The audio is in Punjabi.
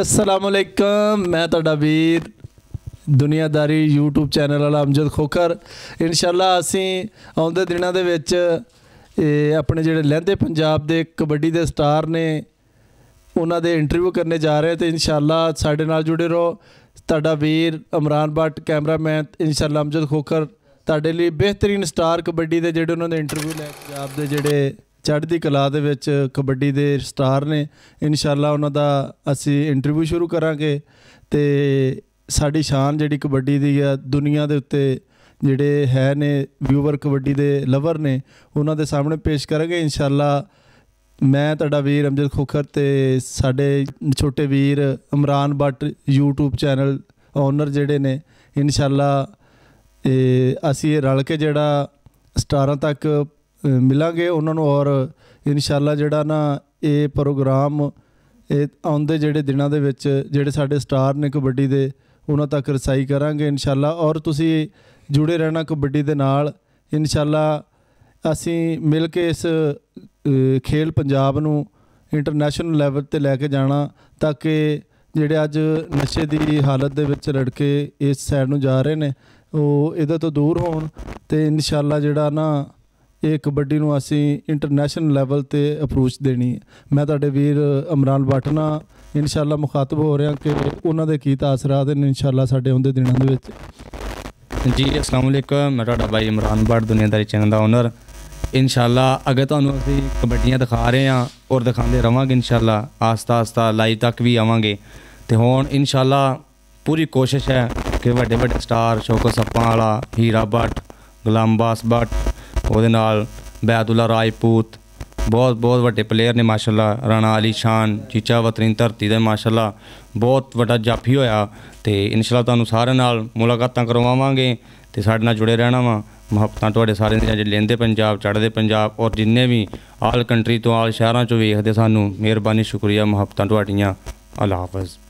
ਜੀ ਅਸਲਾਮ ਅਲੈਕਮ ਮੈਂ ਤੁਹਾਡਾ ਵੀਰ ਦੁਨੀਆਦਾਰੀ YouTube ਚੈਨਲ ਵਾਲਾ ਅਮਜਦ ਖੋਕਰ ਇਨਸ਼ਾਅੱਲਾ ਅਸੀਂ ਆਉਂਦੇ ਦਿਨਾਂ ਦੇ ਵਿੱਚ ਇਹ ਆਪਣੇ ਜਿਹੜੇ ਲਹਿੰਦੇ ਪੰਜਾਬ ਦੇ ਕਬੱਡੀ ਦੇ ਸਟਾਰ ਨੇ ਉਹਨਾਂ ਦੇ ਇੰਟਰਵਿਊ ਕਰਨੇ ਜਾ ਰਹੇ ਤੇ ਇਨਸ਼ਾਅੱਲਾ ਸਾਡੇ ਨਾਲ ਜੁੜੇ ਰਹੋ ਤੁਹਾਡਾ ਵੀਰ ਇਮਰਾਨ ਬੱਟ ਕੈਮਰਾਮੈਨ ਇਨਸ਼ਾਅੱਲਾ ਅਮਜਦ ਖੋਕਰ ਤੁਹਾਡੇ ਲਈ ਬਿਹਤਰੀਨ ਸਟਾਰ ਕਬੱਡੀ ਦੇ ਜਿਹੜੇ ਉਹਨਾਂ ਦੇ ਇੰਟਰਵਿਊ ਲੈ ਪੰਜਾਬ ਦੇ ਜਿਹੜੇ ਚੜ੍ਹਦੀ ਕਲਾ ਦੇ ਵਿੱਚ ਕਬੱਡੀ ਦੇ ਸਟਾਰ ਨੇ ਇਨਸ਼ਾਅੱਲਾ ਉਹਨਾਂ ਦਾ ਅਸੀਂ ਇੰਟਰਵਿਊ ਸ਼ੁਰੂ ਕਰਾਂਗੇ ਤੇ ਸਾਡੀ ਸ਼ਾਨ ਜਿਹੜੀ ਕਬੱਡੀ ਦੀ ਹੈ ਦੁਨੀਆ ਦੇ ਉੱਤੇ ਜਿਹੜੇ ਹੈ ਨੇ ਵਿਊਵਰ ਕਬੱਡੀ ਦੇ ਲਵਰ ਨੇ ਉਹਨਾਂ ਦੇ ਸਾਹਮਣੇ ਪੇਸ਼ ਕਰਾਂਗੇ ਇਨਸ਼ਾਅੱਲਾ ਮੈਂ ਤੁਹਾਡਾ ਵੀਰ ਅਮਜਦ ਖੋਖਰ ਤੇ ਸਾਡੇ ਛੋਟੇ ਵੀਰ Imran Butt YouTube channel owner ਜਿਹੜੇ ਨੇ ਇਨਸ਼ਾਅੱਲਾ ਅਸੀਂ ਇਹ ਰਲ ਕੇ ਜਿਹੜਾ ਸਟਾਰਾਂ ਤੱਕ ਮਿਲਾਂਗੇ ਉਹਨਾਂ ਨੂੰ ਔਰ ਇਨਸ਼ਾਅੱਲਾ ਜਿਹੜਾ ਨਾ ਇਹ ਪ੍ਰੋਗਰਾਮ ਇਹ ਆਉਂਦੇ ਜਿਹੜੇ ਦਿਨਾਂ ਦੇ ਵਿੱਚ ਜਿਹੜੇ ਸਾਡੇ ਸਟਾਰ ਨੇ ਕਬੱਡੀ ਦੇ ਉਹਨਾਂ ਤੱਕ ਰਸਾਈ ਕਰਾਂਗੇ ਇਨਸ਼ਾਅੱਲਾ ਔਰ ਤੁਸੀਂ ਜੁੜੇ ਰਹਿਣਾ ਕਬੱਡੀ ਦੇ ਨਾਲ ਇਨਸ਼ਾਅੱਲਾ ਅਸੀਂ ਮਿਲ ਕੇ ਇਸ ਖੇਲ ਪੰਜਾਬ ਨੂੰ ਇੰਟਰਨੈਸ਼ਨਲ ਲੈਵਲ ਤੇ ਲੈ ਕੇ ਜਾਣਾ ਤਾਂ ਕਿ ਜਿਹੜੇ ਅੱਜ ਨਸ਼ੇ ਦੀ ਹਾਲਤ ਦੇ ਵਿੱਚ ਲੜਕੇ ਇਸ ਸਾਈਡ ਨੂੰ ਜਾ ਰਹੇ ਨੇ ਉਹ ਇਹਦੇ ਤੋਂ ਦੂਰ ਹੋਣ ਤੇ ਇਨਸ਼ਾਅੱਲਾ ਜਿਹੜਾ ਨਾ ਇਹ ਕਬੱਡੀ ਨੂੰ ਅਸੀਂ ਇੰਟਰਨੈਸ਼ਨਲ ਲੈਵਲ ਤੇ ਅਪਰੋਚ ਦੇਣੀ ਹੈ ਮੈਂ ਤੁਹਾਡੇ ਵੀਰ ਇਮਰਾਨ ਬਾਟਨਾ ਇਨਸ਼ਾਅੱਲਾ ਮੁਖਾਤਬ ਹੋ ਰਿਹਾ ਕਿ ਉਹਨਾਂ ਦੇ ਕੀ ਤਾਸਰਾਤ ਨੇ ਇਨਸ਼ਾਅੱਲਾ ਸਾਡੇ ਹੁੰਦੇ ਦਿਨਾਂ ਦੇ ਵਿੱਚ ਜੀ ਅਸਲਾਮ ਅਲੈਕਮ ਮੈਂ ਤੁਹਾਡਾ ਭਾਈ ਇਮਰਾਨ ਬਾਟ ਦੁਨੀਆਦਾਰੀ ਚੈਨਲ ਦਾ ਓਨਰ ਇਨਸ਼ਾਅੱਲਾ ਅਗਰ ਤੁਹਾਨੂੰ ਅਸੀਂ ਕਬੱਡੀਆਂ ਦਿਖਾ ਰਹੇ ਹਾਂ ਔਰ ਦਿਖਾਉਂਦੇ ਰਵਾਂਗੇ ਇਨਸ਼ਾਅੱਲਾ ਆਸਤਾ ਆਸਤਾ ਲਾਈਵ ਤੱਕ ਵੀ ਆਵਾਂਗੇ ਤੇ ਹੁਣ ਇਨਸ਼ਾਅੱਲਾ ਪੂਰੀ ਕੋਸ਼ਿਸ਼ ਹੈ ਕਿ ਵੱਡੇ ਵੱਡੇ ਸਟਾਰ ਸ਼ੋਕਸ ਅੱਪਾਂ ਵਾਲਾ ਹੀਰਾ ਬਟ ਗੁਲਾਮ ਬਾਸ ਬੱਟ ਉਹਦੇ ਨਾਲ ਬੈਦੁੱਲਾ ਰਾਜਪੂਤ ਬਹੁਤ ਬਹੁਤ ਵੱਡੇ ਪਲੇਅਰ ਨੇ ਮਾਸ਼ਾਅੱਲਾ ਰਾਣਾ ਅਲੀ ਸ਼ਾਨ ਚੀਚਾ ਵਤਰੀਨ ਧਰਤੀ ਦੇ ਮਾਸ਼ਾਅੱਲਾ ਬਹੁਤ ਵੱਡਾ ਜਾਫੀ ਹੋਇਆ ਤੇ ਇਨਸ਼ਾਅੱਲਾ ਤੁਹਾਨੂੰ ਸਾਰਿਆਂ ਨਾਲ ਮੁਲਾਕਾਤਾਂ ਕਰਵਾਵਾਂਗੇ ਤੇ ਸਾਡੇ ਨਾਲ ਜੁੜੇ ਰਹਿਣਾ ਵਾ ਮੁਹੱਬਤਾਂ ਤੁਹਾਡੇ ਸਾਰਿਆਂ ਦੀਆਂ ਜਿਹੜੇ ਲੈਂਦੇ ਪੰਜਾਬ ਚੜ੍ਹਦੇ ਪੰਜਾਬ ਔਰ ਜਿੰਨੇ ਵੀ ਆਲ ਕੰਟਰੀ ਤੋਂ ਆਲ ਸ਼ਹਿਰਾਂ ਚੋਂ ਵੇਖਦੇ ਸਾਨੂੰ ਮਿਹਰਬਾਨੀ ਸ਼ੁਕਰੀਆ ਮੁਹੱਬਤਾਂ ਤੁਹਾਡੀਆਂ ਅਲਾਫਜ਼